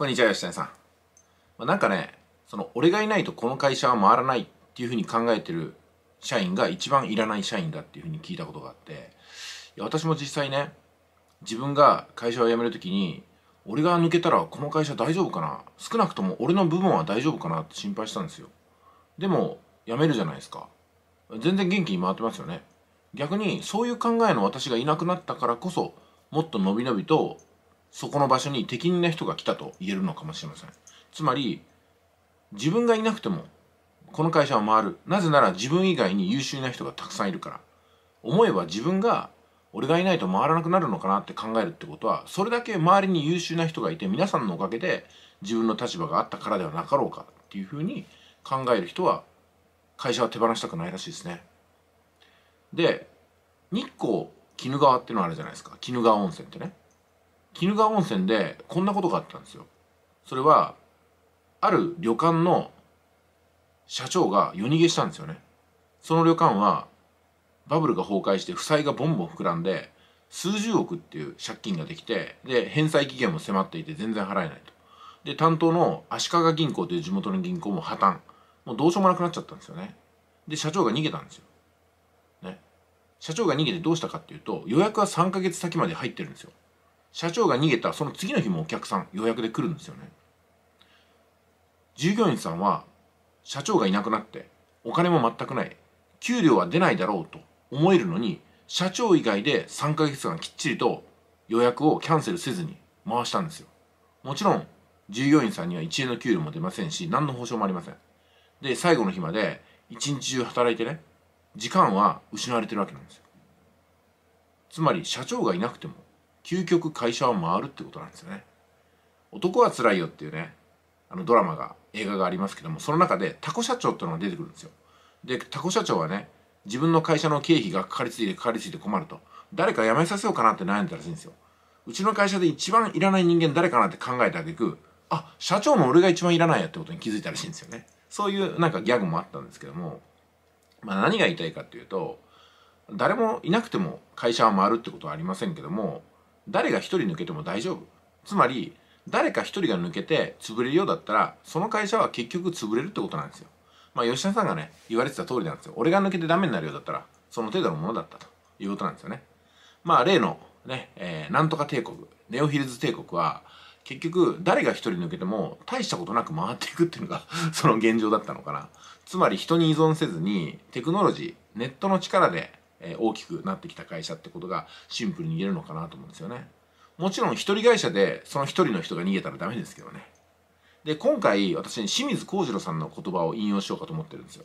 こんにちは、吉谷さん。まあ、なんかね、その、俺がいないとこの会社は回らないっていうふうに考えてる社員が一番いらない社員だっていうふうに聞いたことがあって、いや私も実際ね、自分が会社を辞めるときに、俺が抜けたらこの会社大丈夫かな少なくとも俺の部分は大丈夫かなって心配したんですよ。でも、辞めるじゃないですか。全然元気に回ってますよね。逆に、そういう考えの私がいなくなったからこそ、もっと伸び伸びとそこの場所に適任な人が来たと言えるのかもしれませんつまり自分がいなくてもこの会社は回るなぜなら自分以外に優秀な人がたくさんいるから思えば自分が俺がいないと回らなくなるのかなって考えるってことはそれだけ周りに優秀な人がいて皆さんのおかげで自分の立場があったからではなかろうかっていうふうに考える人は会社は手放したくないらしいですね。で日光鬼怒川っていうのあるじゃないですか鬼怒川温泉ってね。鬼怒川温泉でこんなことがあったんですよそれはある旅館の社長が夜逃げしたんですよねその旅館はバブルが崩壊して負債がボンボン膨らんで数十億っていう借金ができてで返済期限も迫っていて全然払えないとで担当の足利銀行という地元の銀行も破綻もうどうしようもなくなっちゃったんですよねで社長が逃げたんですよ、ね、社長が逃げてどうしたかっていうと予約は3ヶ月先まで入ってるんですよ社長が逃げたその次の日もお客さん予約で来るんですよね従業員さんは社長がいなくなってお金も全くない給料は出ないだろうと思えるのに社長以外で3ヶ月間きっちりと予約をキャンセルせずに回したんですよもちろん従業員さんには1円の給料も出ませんし何の保証もありませんで最後の日まで一日中働いてね時間は失われてるわけなんですよつまり社長がいなくても究極会社を回るってことなんですよね男は辛いよっていうねあのドラマが映画がありますけどもその中でタコ社長っていうのが出てくるんですよでタコ社長はね自分の会社の経費がかかりついてかかりついて困ると誰か辞めさせようかなって悩んでたらしいんですようちの会社で一番いらない人間誰かなって考えたあげくあ社長も俺が一番いらないやってことに気づいたらしいんですよねそういうなんかギャグもあったんですけどもまあ何が言いたいかっていうと誰もいなくても会社は回るってことはありませんけども誰が1人抜けても大丈夫つまり誰か1人が抜けて潰れるようだったらその会社は結局潰れるってことなんですよまあ吉田さんがね言われてた通りなんですよ俺が抜けてダメになるようだったらその程度のものだったということなんですよねまあ例のね、えー、なんとか帝国ネオヒルズ帝国は結局誰が1人抜けても大したことなく回っていくっていうのがその現状だったのかなつまり人に依存せずにテクノロジーネットの力でえ大きくなってきた会社ってことがシンプルに言えるのかなと思うんですよね。もちろん一人会社でその一人の人が逃げたらダメですけどね。で、今回私清水幸次郎さんの言葉を引用しようかと思ってるんですよ。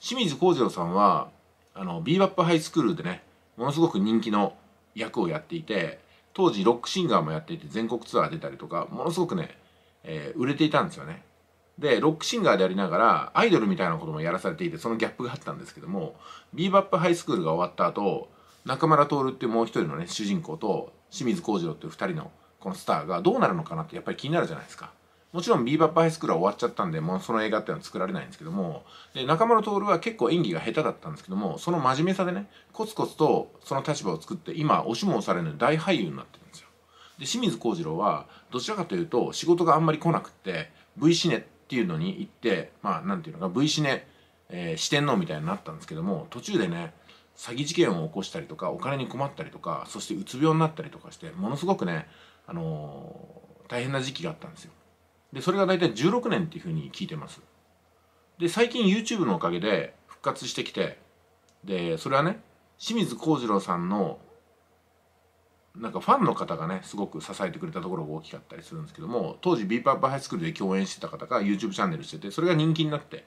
清水幸次郎さんは、あの、ビーバップハイスクールでね、ものすごく人気の役をやっていて、当時ロックシンガーもやっていて全国ツアー出たりとか、ものすごくね、えー、売れていたんですよね。でロックシンガーでありながらアイドルみたいなこともやらされていてそのギャップがあったんですけどもビーバップハイスクールが終わった後中村徹ってもう一人のね主人公と清水幸次郎っていう二人のこのスターがどうなるのかなってやっぱり気になるじゃないですか。もちろんビーバップハイスクールは終わっちゃったんで、もうその映画っていうのは作られないんですけども、で、中村徹は結構演技が下手だったんですけども、その真面目さでね、コツコツとその立場を作って、今、押しも押されぬ大俳優になってるんですよ。で、清水幸次郎は、どちらかというと、仕事があんまり来なくって、V シネっていうのに行ってまあなんていうのか V シネ、えー、四天王みたいになったんですけども途中でね詐欺事件を起こしたりとかお金に困ったりとかそしてうつ病になったりとかしてものすごくね、あのー、大変な時期があったんですよでそれが大体16年っていうふうに聞いてますで最近 YouTube のおかげで復活してきてでそれはね清水幸次郎さんのなんかファンの方がねすごく支えてくれたところが大きかったりするんですけども当時 b ー p ップハイスクールで共演してた方が YouTube チャンネルしててそれが人気になって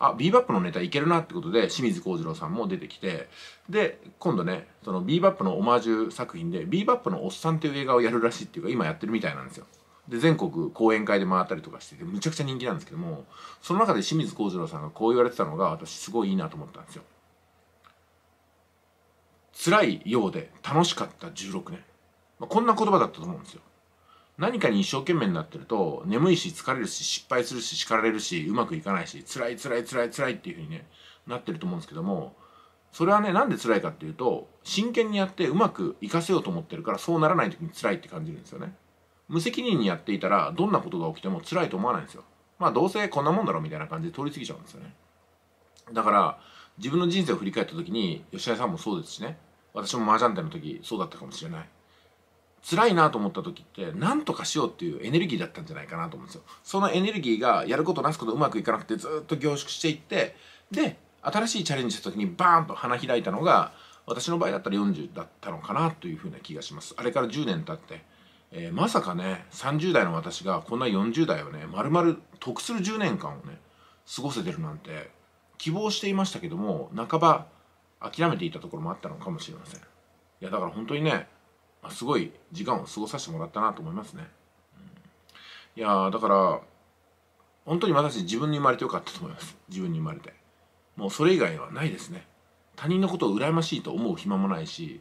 あ b ーバップのネタいけるなってことで清水幸次郎さんも出てきてで今度ねその b ーバップのオマージュ作品で b ーバップのおっさんっていう映画をやるらしいっていうか今やってるみたいなんですよ。で全国講演会で回ったりとかしててむちゃくちゃ人気なんですけどもその中で清水幸次郎さんがこう言われてたのが私すごいいいなと思ったんですよ。辛いようで楽しかった16年。まあ、こんな言葉だったと思うんですよ。何かに一生懸命になってると、眠いし、疲れるし、失敗するし、叱られるし、うまくいかないし、辛い辛い辛い辛いっていうふうにね、なってると思うんですけども、それはね、なんで辛いかっていうと、真剣にやってうまくいかせようと思ってるから、そうならない時に辛いって感じるんですよね。無責任にやっていたら、どんなことが起きても辛いと思わないんですよ。まあ、どうせこんなもんだろうみたいな感じで通り過ぎちゃうんですよね。だから、自分の人生を振り返った時に、吉田さんもそうですしね、私も麻雀店の時そうだったかもしれない辛いなと思った時って何とかしようっていうエネルギーだったんじゃないかなと思うんですよそのエネルギーがやることなすことうまくいかなくてずっと凝縮していってで新しいチャレンジした時にバーンと花開いたのが私の場合だったら40だったのかなというふうな気がしますあれから10年経って、えー、まさかね30代の私がこんな40代をね丸々得する10年間をね過ごせてるなんて希望していましたけども半ば諦めていたところもあったのかもしれませんいやだから本当にね、ますごい時間を過ごさせてもらったなと思いますね、うん、いやだから本当に私自分に生まれてよかったと思います自分に生まれてもうそれ以外はないですね他人のことを羨ましいと思う暇もないし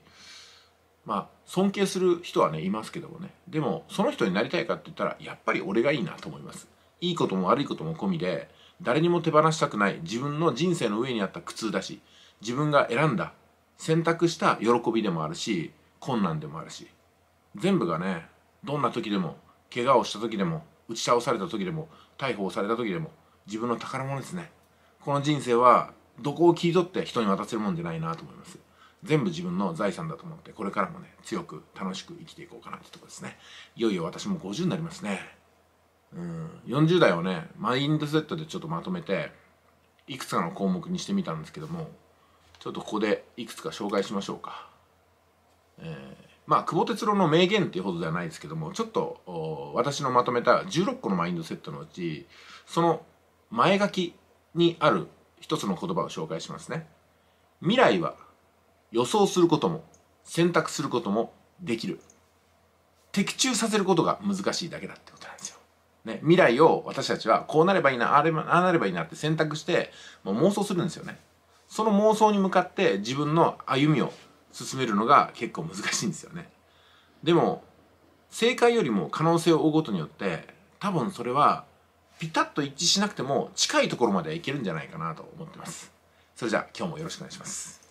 まあ尊敬する人はねいますけどもねでもその人になりたいかって言ったらやっぱり俺がいいなと思いますいいことも悪いことも込みで誰にも手放したくない自分の人生の上にあった苦痛だし自分が選んだ選択した喜びでもあるし困難でもあるし全部がねどんな時でも怪我をした時でも打ち倒された時でも逮捕された時でも自分の宝物ですねこの人生はどこを切り取って人に渡せるもんじゃないなと思います全部自分の財産だと思ってこれからもね強く楽しく生きていこうかなってとこですねいよいよ私も50になりますねうん40代をねマインドセットでちょっとまとめていくつかの項目にしてみたんですけどもちょっとここでいくつか紹介しましょうか。えー、まあ久保哲郎の名言っていうほどではないですけどもちょっと私のまとめた16個のマインドセットのうちその前書きにある一つの言葉を紹介しますね。未来は予想することも選択することもできる。的中させることが難しいだけだってことなんですよ。ね、未来を私たちはこうなればいいなあれあなればいいなって選択してもう妄想するんですよね。その妄想に向かって自分の歩みを進めるのが結構難しいんですよねでも正解よりも可能性を追うことによって多分それはピタッと一致しなくても近いところまではいけるんじゃないかなと思ってますそれじゃあ今日もよろしくお願いします